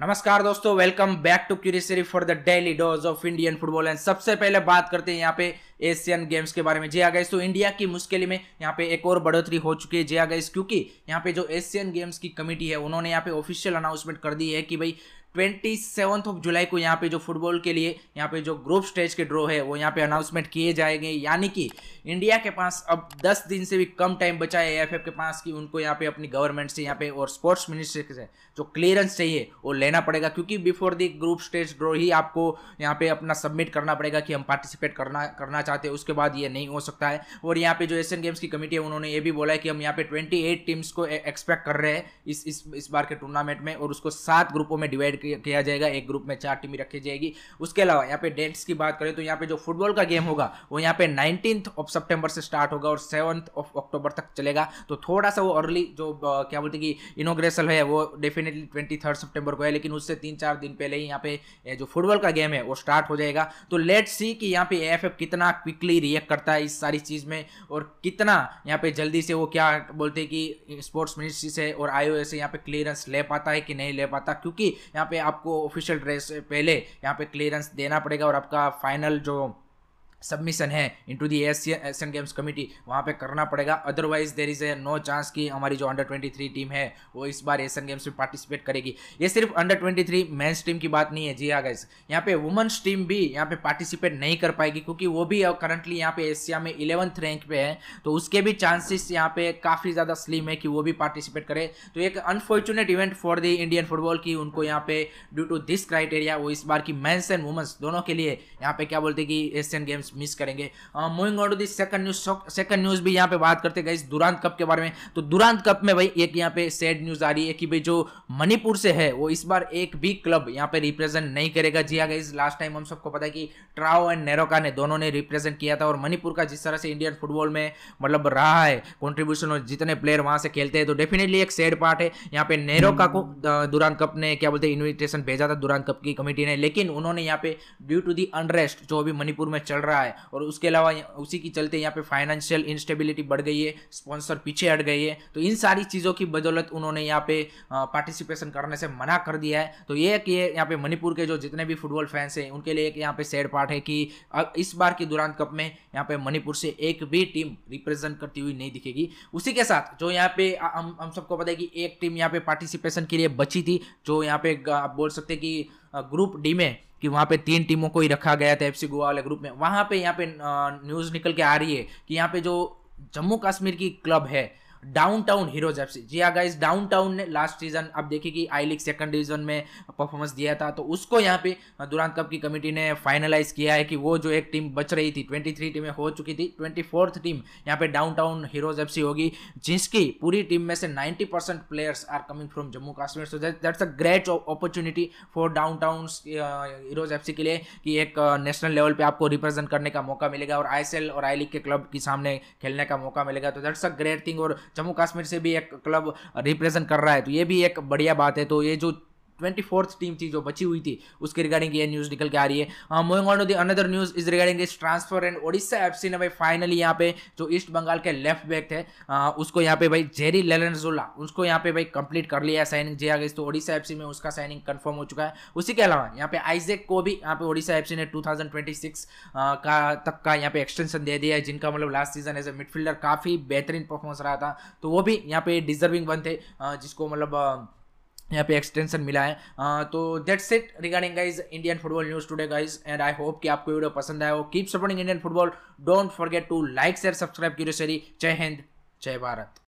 नमस्कार दोस्तों welcome back to curiosity for the daily dose of Indian football and सबसे पहले बात करते हैं यहाँ पे एशियन गेम्स के बारे में जी गाइस हाँ तो इंडिया की मुश्किल में यहाँ पे एक और बढ़ोतरी हो चुकी है जी गए हाँ क्योंकि यहाँ पे जो एशियन गेम्स की कमेटी है उन्होंने यहाँ पे ऑफिशियल अनाउंसमेंट कर दी है कि भाई ट्वेंटी सेवन्थ ऑफ जुलाई को यहाँ पे जो फुटबॉल के लिए यहाँ पे जो ग्रुप स्टेज के ड्रॉ है वो यहाँ पे अनाउंसमेंट किए जाएंगे यानी कि इंडिया के पास अब दस दिन से भी कम टाइम बचा है एफ के पास कि उनको यहाँ पे अपनी गवर्नमेंट से यहाँ पे और स्पोर्ट्स मिनिस्टर से जो क्लियरेंस चाहिए वो लेना पड़ेगा क्योंकि before the group stage draw ही आपको यहाँ पे अपना सबमिट करना पड़ेगा कि हम पार्टिसिपेट करना करना चाहते हैं उसके बाद ये नहीं हो सकता है और यहाँ पे जो एशियन गेम्स की कमेटी है उन्होंने ये भी बोला है कि हम यहाँ पे ट्वेंटी टीम्स को एक्सपेक्ट e-, कर रहे हैं इस इस इस बार के टूर्नामेंट में और उसको सात ग्रुपों में डिवाइड किया जाएगा एक ग्रुप में चार टीमें रखी जाएगी उसके अलावा यहाँ पे डेट्स की बात करें तो यहाँ पे जो फुटबॉल का गेम होगा वो यहाँ पे नाइनटीन ऑफ सेप्टेम्बर से स्टार्ट होगा और सेवन्थ ऑफ अक्टूबर तक चलेगा तो थोड़ा सा वो अर्ली जो क्या बोलते कि इनोग्रेशन है वो डेफिनेटली ट्वेंटी थर्ड सेप्टेम्बर को है लेकिन उससे तीन चार दिन पहले ही यहाँ पे जो फुटबॉल का गेम है वो स्टार्ट हो जाएगा तो लेट सी कि यहाँ पे एफ कितना क्विकली रिएक्ट करता है इस सारी चीज़ में और कितना यहाँ पे जल्दी से वो क्या बोलते हैं कि स्पोर्ट्स मिनिस्ट्री से और आई से यहाँ पे क्लियरेंस ले पाता है कि नहीं ले पाता क्योंकि यहाँ पे पे आपको ऑफिशियल ड्रेस पहले यहाँ पे क्लियरेंस देना पड़ेगा और आपका फाइनल जो सबमिशन है into the Asian Games committee वहाँ पे करना पड़ेगा otherwise there is a no chance कि हमारी जो अंडर 23 टीम है वो इस बार एशियन गेम्स में पार्टिसिपेट करेगी ये सिर्फ अंडर 23 मैंस टीम की बात नहीं है जी हाँ गाइस यहाँ पे वुमेंस टीम भी यहाँ पे पार्टिसिपेट नहीं कर पाएगी क्योंकि वो भी करंटली यहाँ पे एशिया में इलेवंथ रैंक पे है तो उसके भी चांसेस यहाँ पे काफ़ी ज़्यादा स्लिम है कि वो भी पार्टिसिपेट करे तो एक unfortunate event for the Indian football की उनको यहाँ पे ड्यू टू दिस क्राइटेरिया वो इस बार की मैंस एंड वुमेंस दोनों के लिए यहाँ पे क्या बोलते कि एशियन गेम्स मिस करेंगे moving on to this second news second news भी यहाँ पे बात करते गए दुरांत कप के बारे में तो दुरांत कप में भाई एक यहाँ पे सैड न्यूज आ रही है कि भाई जो मणिपुर से है वो इस बार एक भी क्लब यहाँ पे रिप्रेजेंट नहीं करेगा जी हाँ गई लास्ट टाइम हम सबको पता है कि ट्राओ एंड नेरोका ने दोनों ने रिप्रेजेंट किया था और मणिपुर का जिस तरह से इंडियन फुटबॉल में मतलब रहा है कॉन्ट्रीब्यूशन और जितने प्लेयर वहाँ से खेलते हैं तो डेफिनेटली एक सैड पार्ट है यहाँ पे नेरोका को दुरान कप ने क्या बोलते हैं इन्विटेशन भेजा था दुरान कप की कमेटी ने लेकिन उन्होंने यहाँ पे ड्यू टू दी अनरेस्ट जो अभी मणिपुर में चल रहा है है और उसके अलावा उसी के चलते यहाँ पे फाइनेंशियल इंस्टेबिलिटी बढ़ गई है स्पॉन्सर पीछे हट गई है तो इन सारी चीज़ों की बदौलत उन्होंने यहाँ पे पार्टिसिपेशन करने से मना कर दिया है तो ये कि यहाँ पे मणिपुर के जो जितने भी फुटबॉल फैंस हैं उनके लिए एक यहाँ पे सैड पार्ट है कि इस बार की दुरान कप में यहाँ पे मणिपुर से एक भी टीम रिप्रेजेंट करती हुई नहीं दिखेगी उसी के साथ जो यहाँ पे हम हम सबको पता है कि एक टीम यहाँ पे पार्टिसिपेशन के लिए बची थी जो यहाँ पे आप बोल सकते कि ग्रुप डी में कि वहाँ पे तीन टीमों को ही रखा गया था एफसी गोवा वाले ग्रुप में वहाँ पे यहाँ पे न्यूज़ निकल के आ रही है कि यहाँ पे जो जम्मू कश्मीर की क्लब है टाउन हीरोज एफसी जी हाँ डाउन टाउन ने लास्ट सीजन आप देखिए कि आई लीग सेकंड डिवीजन में परफॉर्मेंस दिया था तो उसको यहाँ पे दुरांत कप की कमेटी ने फाइनलाइज किया है कि वो जो एक टीम बच रही थी ट्वेंटी थ्री टीमें हो चुकी थी ट्वेंटी फोर्थ टीम यहाँ पे टाउन हीरोज एफ होगी जिसकी पूरी टीम में से ninety percent players are coming from Jammu Kashmir so that's a great opportunity for down town heroes F के लिए कि एक नेशनल uh, लेवल पे आपको रिप्रेजेंट करने का मौका मिलेगा और आई एस एल और आई लीग के क्लब के सामने खेलने का मौका मिलेगा तो दैट्स अ ग्रेट थिंग और जम्मू कश्मीर से भी एक क्लब रिप्रेजेंट कर रहा है तो ये भी एक बढ़िया बात है तो ये जो ट्वेंटी फोर्थ टीम थी जो बची हुई थी उसके रिगार्डिंग ये न्यूज़ निकल के आ रही है moving on to the another news is regarding इस transfer and Odisha F C ने भाई फाइनली यहाँ पे जो ईस्ट बंगाल के लेफ्ट बैक थे आ, हाँ, उसको यहाँ पे भाई जेरी लेलनजुल्ला उसको यहाँ पे भाई कंप्लीट कर लिया है साइनिंग जे गई तो ओडिशा एफ में उसका साइनिंग कन्फर्म हो चुका है उसी के अलावा यहाँ पे आइजेक को भी यहाँ पे ओडिशा एफ ने टू हाँ, का तक का यहाँ पे एक्सटेंशन दे दिया है जिनका मतलब last season as a midfielder काफ़ी बेहतरीन परफॉर्मेंस रहा था तो वो भी यहाँ पे डिजर्विंग बन थे हाँ, जिसको मतलब यहाँ पे एक्सटेंशन मिला है आ, तो that's it regarding guys Indian football news today guys and I hope कि आपको वीडियो पसंद आया हो keep supporting Indian football don't forget to like share subscribe की जय हिंद जय भारत